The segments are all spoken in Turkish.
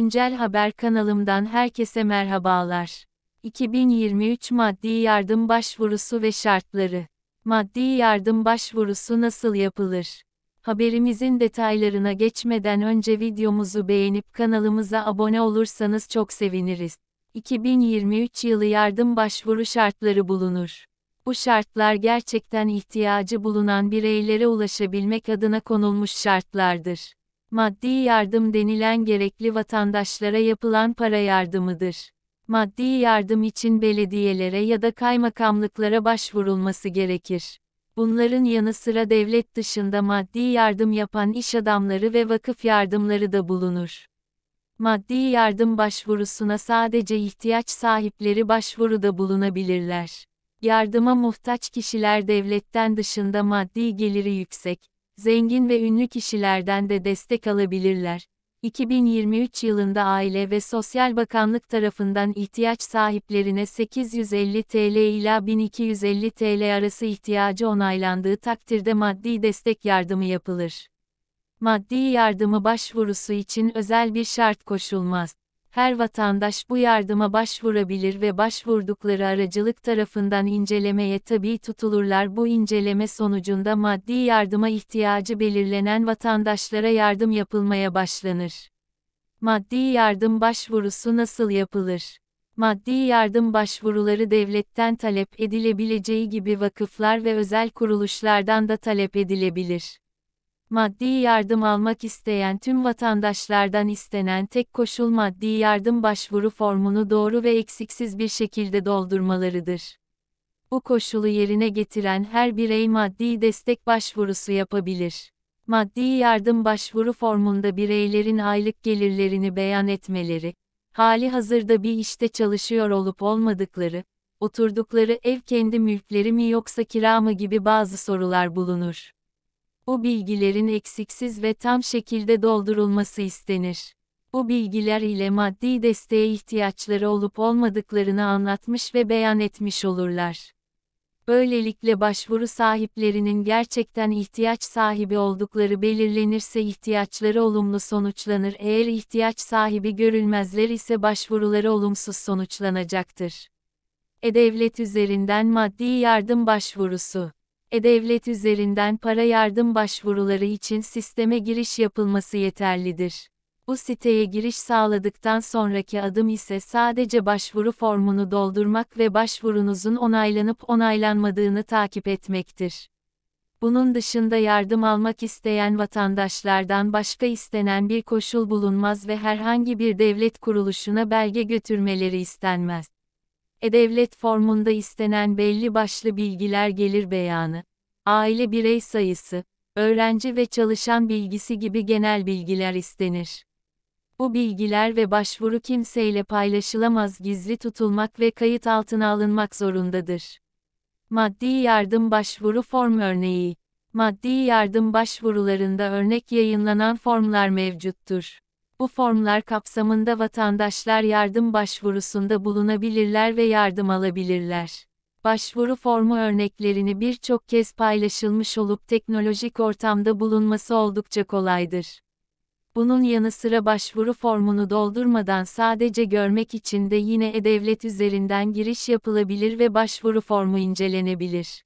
Güncel Haber kanalımdan herkese merhabalar. 2023 Maddi Yardım Başvurusu ve Şartları Maddi yardım başvurusu nasıl yapılır? Haberimizin detaylarına geçmeden önce videomuzu beğenip kanalımıza abone olursanız çok seviniriz. 2023 yılı yardım başvuru şartları bulunur. Bu şartlar gerçekten ihtiyacı bulunan bireylere ulaşabilmek adına konulmuş şartlardır. Maddi yardım denilen gerekli vatandaşlara yapılan para yardımıdır. Maddi yardım için belediyelere ya da kaymakamlıklara başvurulması gerekir. Bunların yanı sıra devlet dışında maddi yardım yapan iş adamları ve vakıf yardımları da bulunur. Maddi yardım başvurusuna sadece ihtiyaç sahipleri başvuruda bulunabilirler. Yardıma muhtaç kişiler devletten dışında maddi geliri yüksek, zengin ve ünlü kişilerden de destek alabilirler. 2023 yılında Aile ve Sosyal Bakanlık tarafından ihtiyaç sahiplerine 850 TL ila 1250 TL arası ihtiyacı onaylandığı takdirde maddi destek yardımı yapılır. Maddi yardımı başvurusu için özel bir şart koşulmaz her vatandaş bu yardıma başvurabilir ve başvurdukları aracılık tarafından incelemeye tabi tutulurlar. Bu inceleme sonucunda maddi yardıma ihtiyacı belirlenen vatandaşlara yardım yapılmaya başlanır. Maddi yardım başvurusu nasıl yapılır? Maddi yardım başvuruları devletten talep edilebileceği gibi vakıflar ve özel kuruluşlardan da talep edilebilir maddi yardım almak isteyen tüm vatandaşlardan istenen tek koşul maddi yardım başvuru formunu doğru ve eksiksiz bir şekilde doldurmalarıdır. Bu koşulu yerine getiren her birey maddi destek başvurusu yapabilir. Maddi yardım başvuru formunda bireylerin aylık gelirlerini beyan etmeleri, hali hazırda bir işte çalışıyor olup olmadıkları, oturdukları ev kendi mülkleri mi yoksa kira mı gibi bazı sorular bulunur. Bu bilgilerin eksiksiz ve tam şekilde doldurulması istenir. Bu bilgiler ile maddi desteğe ihtiyaçları olup olmadıklarını anlatmış ve beyan etmiş olurlar. Böylelikle başvuru sahiplerinin gerçekten ihtiyaç sahibi oldukları belirlenirse ihtiyaçları olumlu sonuçlanır eğer ihtiyaç sahibi görülmezler ise başvuruları olumsuz sonuçlanacaktır. E-Devlet üzerinden maddi yardım başvurusu e-devlet üzerinden para yardım başvuruları için sisteme giriş yapılması yeterlidir. Bu siteye giriş sağladıktan sonraki adım ise sadece başvuru formunu doldurmak ve başvurunuzun onaylanıp onaylanmadığını takip etmektir. Bunun dışında yardım almak isteyen vatandaşlardan başka istenen bir koşul bulunmaz ve herhangi bir devlet kuruluşuna belge götürmeleri istenmez. E-Devlet formunda istenen belli başlı bilgiler gelir beyanı, aile birey sayısı, öğrenci ve çalışan bilgisi gibi genel bilgiler istenir. Bu bilgiler ve başvuru kimseyle paylaşılamaz gizli tutulmak ve kayıt altına alınmak zorundadır. Maddi yardım başvuru form örneği Maddi yardım başvurularında örnek yayınlanan formlar mevcuttur. Bu formlar kapsamında vatandaşlar yardım başvurusunda bulunabilirler ve yardım alabilirler. Başvuru formu örneklerini birçok kez paylaşılmış olup teknolojik ortamda bulunması oldukça kolaydır. Bunun yanı sıra başvuru formunu doldurmadan sadece görmek için de yine e-devlet üzerinden giriş yapılabilir ve başvuru formu incelenebilir.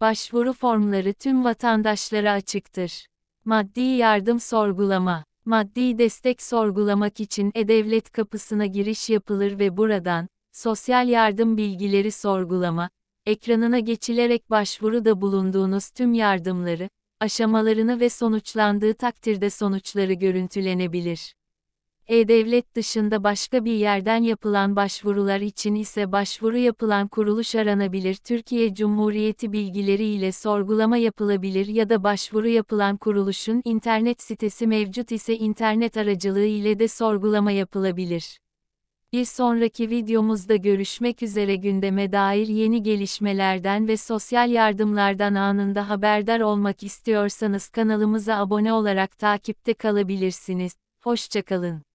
Başvuru formları tüm vatandaşlara açıktır. Maddi yardım sorgulama Maddi destek sorgulamak için e-devlet kapısına giriş yapılır ve buradan, sosyal yardım bilgileri sorgulama, ekranına geçilerek başvuruda bulunduğunuz tüm yardımları, aşamalarını ve sonuçlandığı takdirde sonuçları görüntülenebilir. E-Devlet dışında başka bir yerden yapılan başvurular için ise başvuru yapılan kuruluş aranabilir. Türkiye Cumhuriyeti bilgileri ile sorgulama yapılabilir ya da başvuru yapılan kuruluşun internet sitesi mevcut ise internet aracılığı ile de sorgulama yapılabilir. Bir sonraki videomuzda görüşmek üzere gündeme dair yeni gelişmelerden ve sosyal yardımlardan anında haberdar olmak istiyorsanız kanalımıza abone olarak takipte kalabilirsiniz. Hoşçakalın.